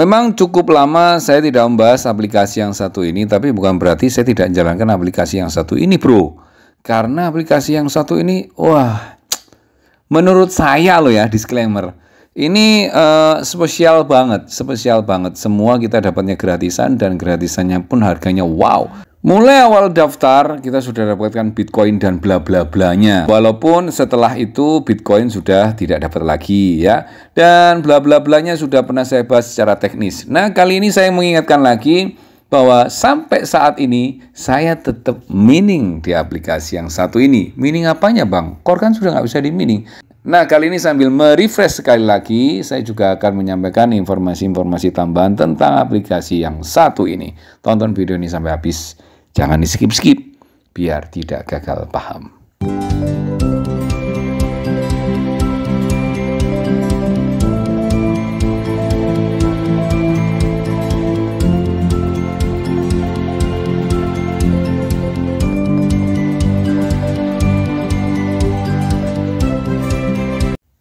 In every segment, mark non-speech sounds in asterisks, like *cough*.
Memang cukup lama saya tidak membahas aplikasi yang satu ini, tapi bukan berarti saya tidak menjalankan aplikasi yang satu ini, bro. Karena aplikasi yang satu ini, wah, menurut saya loh ya, disclaimer. Ini uh, spesial banget, spesial banget. Semua kita dapatnya gratisan dan gratisannya pun harganya wow. Mulai awal daftar, kita sudah dapatkan Bitcoin dan bla bla blanya. Walaupun setelah itu Bitcoin sudah tidak dapat lagi ya. Dan bla bla blanya sudah pernah saya bahas secara teknis. Nah, kali ini saya mengingatkan lagi bahwa sampai saat ini saya tetap mining di aplikasi yang satu ini. Mining apanya, Bang? Core kan sudah nggak bisa di mining. Nah, kali ini sambil merefresh sekali lagi, saya juga akan menyampaikan informasi-informasi tambahan tentang aplikasi yang satu ini. Tonton video ini sampai habis. Jangan di skip-skip biar tidak gagal paham.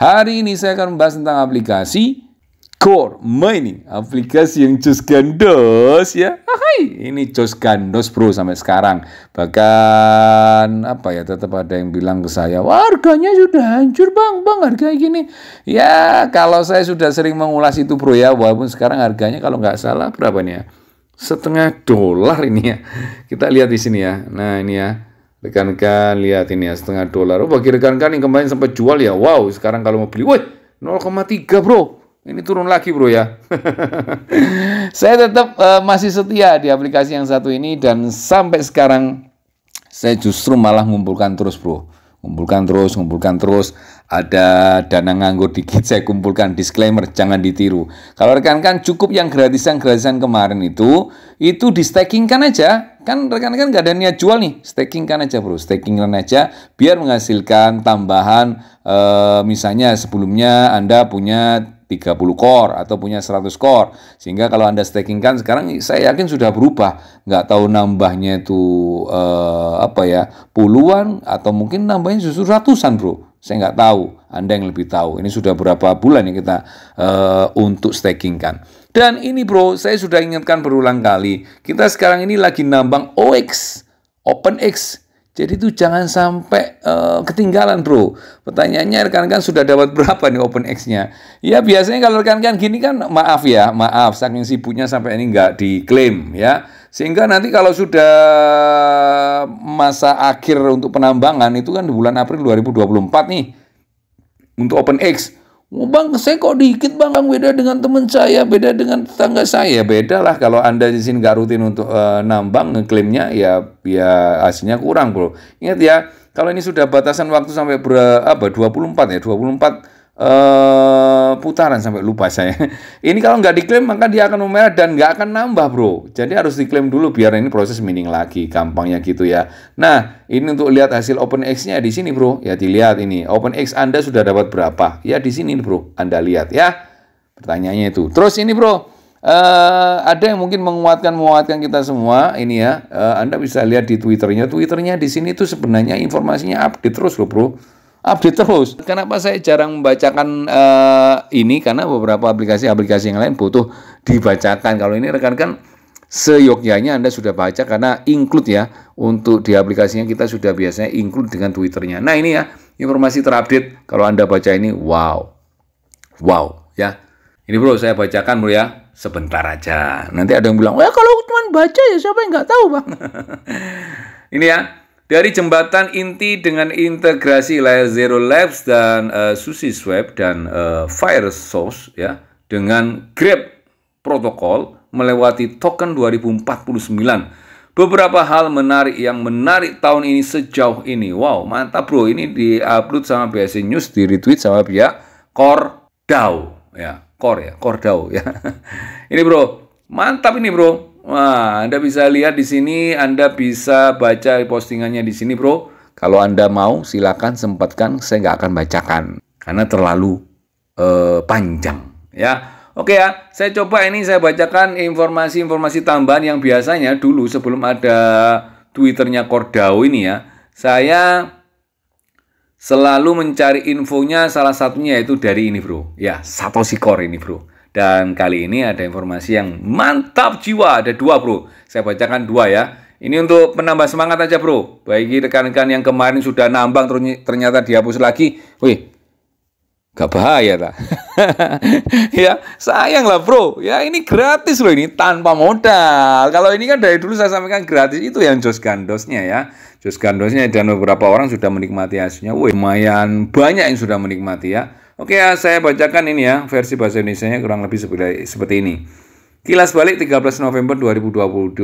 Hari ini saya akan membahas tentang aplikasi Core Mining, aplikasi yang jos gandos ya. Hai, ini jos gandos bro sampai sekarang. Bahkan apa ya tetap ada yang bilang ke saya, "Warganya sudah hancur, Bang. Bang, harga gini." Ya, kalau saya sudah sering mengulas itu bro ya, walaupun sekarang harganya kalau nggak salah berapa nih ya? Setengah dolar ini ya. Kita lihat di sini ya. Nah, ini ya rekan-rekan lihat ini ya setengah dolar. Oh bagi rekan-rekan yang kemarin sempat jual ya wow sekarang kalau mau beli woi 0,3 bro ini turun lagi bro ya. *laughs* saya tetap uh, masih setia di aplikasi yang satu ini dan sampai sekarang saya justru malah mengumpulkan terus bro. mengumpulkan terus, mengumpulkan terus ada dana nganggur dikit *laughs* saya kumpulkan disclaimer jangan ditiru kalau rekan-rekan cukup yang gratisan gratisan kemarin itu itu di staking kan aja kan rekan-rekan gak ada niat jual nih staking kan aja bro staking kan aja biar menghasilkan tambahan e, misalnya sebelumnya anda punya 30 core atau punya 100 core sehingga kalau anda staking kan sekarang saya yakin sudah berubah nggak tahu nambahnya itu e, apa ya puluhan atau mungkin nambahnya justru ratusan bro saya nggak tahu, Anda yang lebih tahu. Ini sudah berapa bulan yang kita uh, untuk staking kan. Dan ini bro, saya sudah ingatkan berulang kali. Kita sekarang ini lagi nambang OX, OpenX jadi itu jangan sampai uh, ketinggalan bro. Pertanyaannya rekan-rekan sudah dapat *laughs* berapa nih open X-nya? Ya biasanya kalau rekan-rekan gini kan maaf ya, maaf saking sibuknya sampai ini nggak diklaim ya. Sehingga nanti kalau sudah masa akhir untuk penambangan itu kan di bulan April 2024 nih untuk open X. Bang, saya kok dikit bang, bang beda dengan teman saya, beda dengan tetangga saya, beda lah kalau anda di sini nggak rutin untuk uh, nambang, ngeklaimnya ya ya hasilnya kurang bro. Ingat ya, kalau ini sudah batasan waktu sampai ber, apa 24 ya 24 Eh, putaran sampai lupa saya. *laughs* Ini kalau nggak diklaim maka dia akan memerah dan nggak akan nambah bro. Jadi harus diklaim dulu biar ini proses mining lagi. Gampangnya gitu ya. Nah ini untuk lihat hasil open x nya di sini bro. Ya dilihat ini open X Anda sudah dapat berapa? Ya di sini bro Anda lihat ya. Pertanyaannya itu. Terus ini bro. Uh, ada yang mungkin menguatkan menguatkan kita semua ini ya. Uh, Anda bisa lihat di Twitternya. Twitternya di sini tuh sebenarnya informasinya update terus loh bro update terus. Kenapa saya jarang membacakan uh, ini? Karena beberapa aplikasi-aplikasi yang lain butuh dibacakan. Kalau ini rekan-rekan seyogyanya Anda sudah baca karena include ya untuk di aplikasinya kita sudah biasanya include dengan Twitternya. Nah ini ya informasi terupdate kalau Anda baca ini wow. Wow ya. Ini bro saya bacakan bro ya sebentar aja. Nanti ada yang bilang, ya kalau cuma baca ya siapa yang nggak tahu, Bang." *laughs* ini ya dari jembatan inti dengan integrasi layer zero labs dan uh, eh, sushi swap dan uh, fire source ya dengan grab protokol melewati token 2049 beberapa hal menarik yang menarik tahun ini sejauh ini wow mantap bro ini diupload sama BSC News di retweet sama pihak Kordau ya Core ya Kordau ya *laughs* ini bro mantap ini bro Wah, Anda bisa lihat di sini, Anda bisa baca postingannya di sini, bro. Kalau Anda mau, silakan sempatkan. Saya nggak akan bacakan karena terlalu uh, panjang, ya. Oke ya, saya coba ini saya bacakan informasi-informasi tambahan yang biasanya dulu sebelum ada Twitternya Kordau ini ya. Saya selalu mencari infonya salah satunya yaitu dari ini bro. Ya, Satoshi Core ini bro. Dan kali ini ada informasi yang mantap jiwa. Ada dua bro. Saya bacakan dua ya. Ini untuk menambah semangat aja bro. Bagi rekan-rekan yang kemarin sudah nambang ternyata dihapus lagi. Wih, Gak bahaya lah. *laughs* ya, sayang lah bro. Ya ini gratis loh ini tanpa modal. Kalau ini kan dari dulu saya sampaikan gratis itu yang Jos Gandosnya ya. Jos Gandosnya dan beberapa orang sudah menikmati hasilnya. Wih, lumayan banyak yang sudah menikmati ya. Oke ya, saya bacakan ini ya versi bahasa indonesia kurang lebih seperti ini. Kilas balik 13 November 2022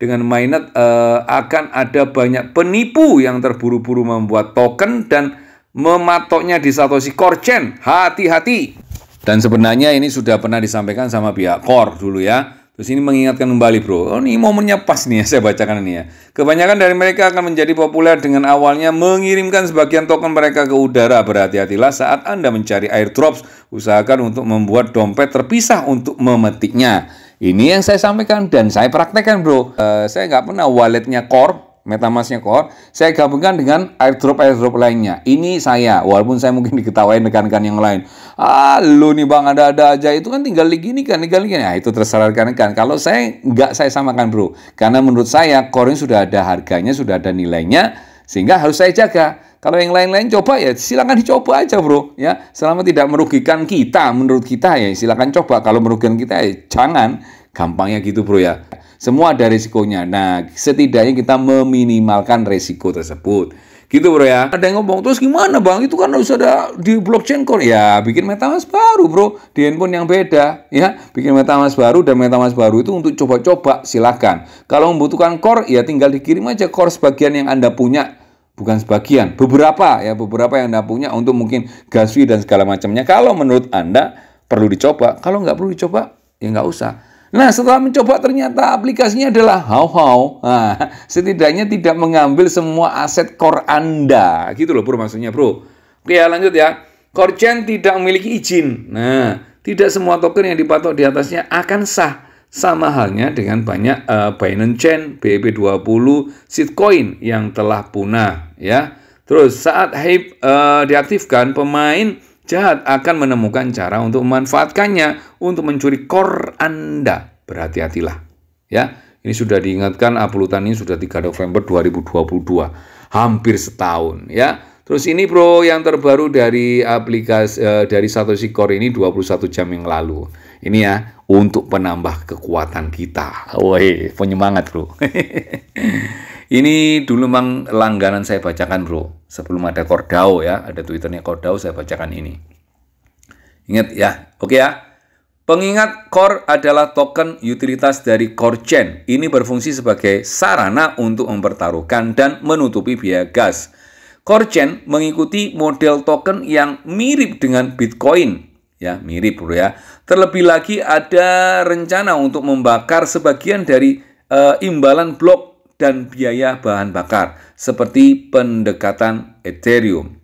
dengan mainnet eh, akan ada banyak penipu yang terburu-buru membuat token dan mematoknya di Satoshi Core Chain. hati-hati. Dan sebenarnya ini sudah pernah disampaikan sama pihak Core dulu ya. Terus ini mengingatkan kembali bro, oh, ini momennya pas nih ya *laughs* saya bacakan ini ya. Kebanyakan dari mereka akan menjadi populer dengan awalnya mengirimkan sebagian token mereka ke udara. Berhati-hatilah saat Anda mencari airdrops, usahakan untuk membuat dompet terpisah untuk memetiknya. Ini yang saya sampaikan dan saya praktekkan bro. Uh, saya nggak pernah walletnya Core MetaMasknya core, saya gabungkan dengan airdrop-airdrop lainnya. Ini saya, walaupun saya mungkin *laughs* diketawain rekan-rekan yang lain. Ah, lu nih bang, ada-ada aja. Itu kan tinggal digini kan, tinggal gini. Nah, ya, itu terserah rekan-rekan. Kalau saya, nggak saya samakan bro. Karena menurut saya, core sudah ada harganya, sudah ada nilainya, sehingga harus saya jaga. Kalau yang lain-lain coba ya silakan dicoba aja bro ya. Selama tidak merugikan kita menurut kita ya silakan coba. Kalau merugikan kita ya jangan. Gampangnya gitu bro ya. Semua ada resikonya. Nah setidaknya kita meminimalkan resiko tersebut. Gitu bro ya. Ada yang ngomong terus gimana bang? Itu kan harus ada di blockchain core. Ya bikin metamask baru bro. Di handphone yang beda ya. Bikin metamask baru dan metamask baru itu untuk coba-coba silakan. Kalau membutuhkan core ya tinggal dikirim aja core sebagian yang Anda punya bukan sebagian, beberapa ya, beberapa yang Anda punya untuk mungkin gas fee dan segala macamnya. Kalau menurut Anda perlu dicoba, kalau nggak perlu dicoba, ya nggak usah. Nah, setelah mencoba ternyata aplikasinya adalah how-how. Nah, *laughs* setidaknya tidak mengambil semua aset core Anda. Gitu loh, bro, maksudnya, bro. Oke, ya, lanjut ya. Core chain tidak memiliki izin. Nah, tidak semua token yang dipatok di atasnya akan sah. Sama halnya dengan banyak uh, Binance Chain, BEP20, Sitcoin yang telah punah ya. Terus saat hype uh, diaktifkan, pemain jahat akan menemukan cara untuk memanfaatkannya untuk mencuri core Anda. Berhati-hatilah, ya. Ini sudah diingatkan Apulutan ini sudah 3 November 2022, hampir setahun, ya. Terus ini bro yang terbaru dari aplikasi uh, dari Satoshi Core ini 21 jam yang lalu. Ini ya untuk penambah kekuatan kita. Woi, penyemangat bro. *laughs* Ini dulu mang langganan saya bacakan bro. Sebelum ada Kordao ya, ada twitternya Kordao saya bacakan ini. Ingat ya, oke ya. Pengingat core adalah token utilitas dari core chain. Ini berfungsi sebagai sarana untuk mempertaruhkan dan menutupi biaya gas. Core chain mengikuti model token yang mirip dengan Bitcoin ya mirip bro ya. Terlebih lagi ada rencana untuk membakar sebagian dari uh, imbalan blok dan biaya bahan bakar, seperti pendekatan Ethereum.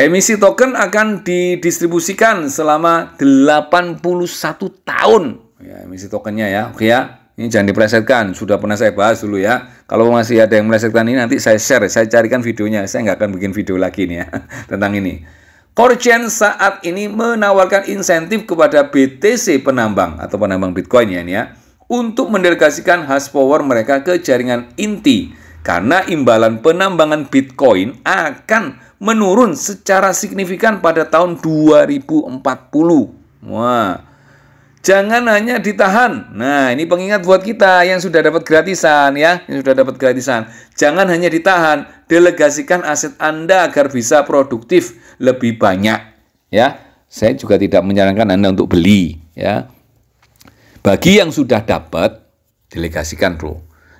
Emisi token akan didistribusikan selama 81 tahun. Ya, emisi tokennya ya, oke ya. Ini jangan diplesetkan, sudah pernah saya bahas dulu ya. Kalau masih ada yang melesetkan ini nanti saya share, saya carikan videonya. Saya nggak akan bikin video lagi nih ya *laughs* tentang ini. Corgen saat ini menawarkan insentif kepada BTC penambang atau penambang Bitcoin ya ini ya untuk mendelegasikan hash power mereka ke jaringan inti karena imbalan penambangan Bitcoin akan menurun secara signifikan pada tahun 2040. Wah. Jangan hanya ditahan. Nah, ini pengingat buat kita yang sudah dapat gratisan ya, yang sudah dapat gratisan. Jangan hanya ditahan, delegasikan aset Anda agar bisa produktif lebih banyak ya. Saya juga tidak menyarankan Anda untuk beli ya. Bagi yang sudah dapat, delegasikan bro.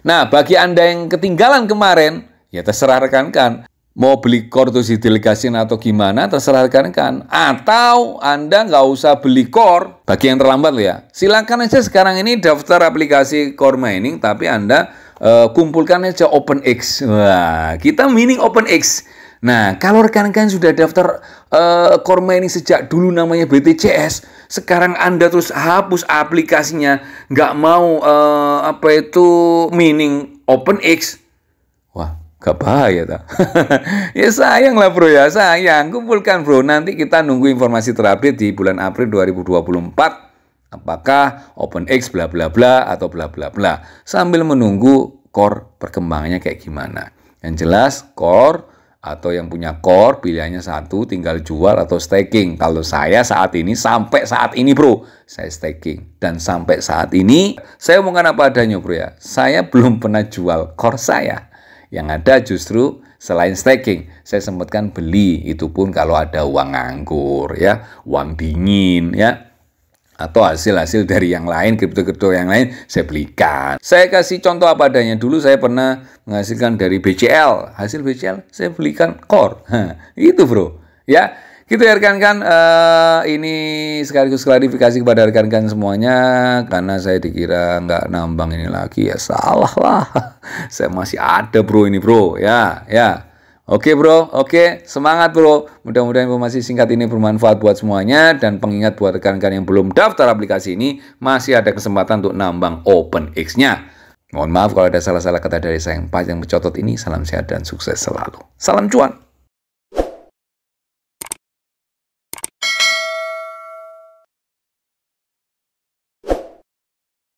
Nah, bagi Anda yang ketinggalan kemarin, ya terserah rekan-rekan. Mau beli kor terus didelegasikan atau gimana, terserah rekan-rekan. Atau Anda nggak usah beli kor, bagi yang terlambat ya. Silahkan aja sekarang ini daftar aplikasi core mining, tapi Anda uh, kumpulkan aja OpenX. Wah, kita mining OpenX. Nah, kalau rekan-rekan sudah daftar uh, eh, Korma ini sejak dulu namanya BTCS, sekarang Anda terus hapus aplikasinya, nggak mau uh, apa itu meaning Open X. Wah, gak bahaya tak? *laughs* ya sayang lah bro ya, sayang. Kumpulkan bro, nanti kita nunggu informasi terupdate di bulan April 2024. Apakah Open X bla bla bla atau bla bla bla. Sambil menunggu core perkembangannya kayak gimana. Yang jelas, core atau yang punya core pilihannya satu tinggal jual atau staking. Kalau saya saat ini sampai saat ini bro, saya staking dan sampai saat ini saya omongkan apa adanya bro ya. Saya belum pernah jual core saya. Yang ada justru selain staking, saya sempatkan beli itu pun kalau ada uang nganggur ya, uang dingin ya atau hasil-hasil dari yang lain, kripto-kripto yang lain, saya belikan. Saya kasih contoh apa adanya. Dulu saya pernah menghasilkan dari BCL. Hasil BCL saya belikan core. Hah, itu bro. Ya, gitu ya rekan-rekan. Uh, ini sekaligus klarifikasi kepada rekan-rekan semuanya. Karena saya dikira nggak nambang ini lagi. Ya salah lah. *laughs* saya masih ada bro ini bro. Ya, ya. Oke bro, oke semangat bro. Mudah-mudahan informasi singkat ini bermanfaat buat semuanya dan pengingat buat rekan-rekan yang belum daftar aplikasi ini masih ada kesempatan untuk nambang open x nya Mohon maaf kalau ada salah-salah kata dari saya yang panjang mencotot ini. Salam sehat dan sukses selalu. Salam cuan.